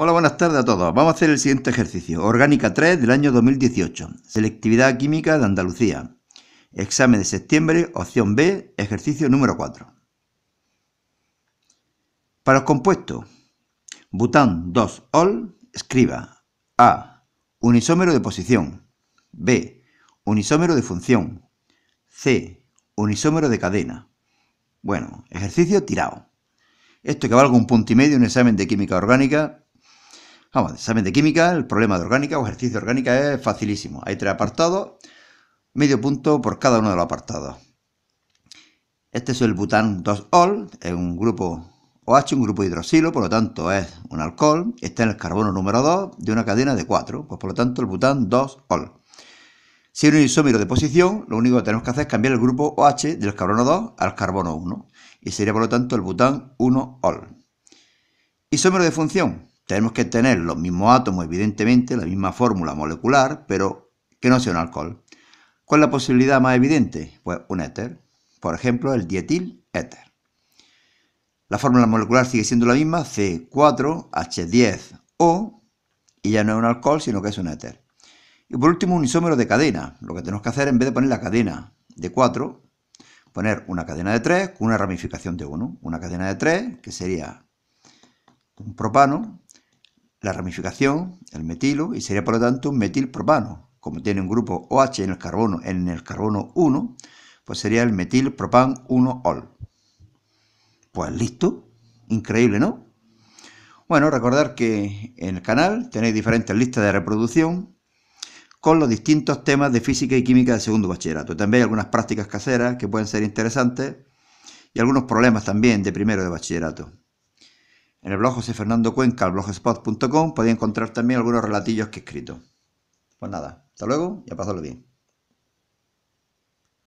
Hola, buenas tardes a todos. Vamos a hacer el siguiente ejercicio. Orgánica 3 del año 2018. Selectividad química de Andalucía. Examen de septiembre, opción B, ejercicio número 4. Para los compuestos, bután 2-ol, escriba A. Unisómero de posición. B. Unisómero de función. C. Unisómero de cadena. Bueno, ejercicio tirado. Esto que valga un punto y medio en un examen de química orgánica Vamos, examen de química, el problema de orgánica o ejercicio de orgánica es facilísimo. Hay tres apartados, medio punto por cada uno de los apartados. Este es el bután 2-ol, es un grupo OH, un grupo hidroxilo, por lo tanto es un alcohol. Está en el carbono número 2 de una cadena de 4, pues por lo tanto el bután 2-ol. Si hay un isómero de posición, lo único que tenemos que hacer es cambiar el grupo OH del carbono 2 al carbono 1, y sería por lo tanto el bután 1-ol. Isómero de función, tenemos que tener los mismos átomos, evidentemente, la misma fórmula molecular, pero que no sea un alcohol. ¿Cuál es la posibilidad más evidente? Pues un éter. Por ejemplo, el dietil éter. La fórmula molecular sigue siendo la misma, C4H10O, y ya no es un alcohol, sino que es un éter. Y por último, un isómero de cadena. Lo que tenemos que hacer, en vez de poner la cadena de 4, poner una cadena de 3 con una ramificación de 1. Una cadena de 3, que sería un propano, la ramificación, el metilo, y sería por lo tanto un metilpropano. Como tiene un grupo OH en el carbono, en el carbono 1, pues sería el metilpropan 1-ol. Pues listo, increíble, ¿no? Bueno, recordar que en el canal tenéis diferentes listas de reproducción con los distintos temas de física y química de segundo bachillerato. También hay algunas prácticas caseras que pueden ser interesantes y algunos problemas también de primero de bachillerato. En el blog José Fernando Cuenca, al blogspot.com, podéis encontrar también algunos relatillos que he escrito. Pues nada, hasta luego y a pasarlo bien.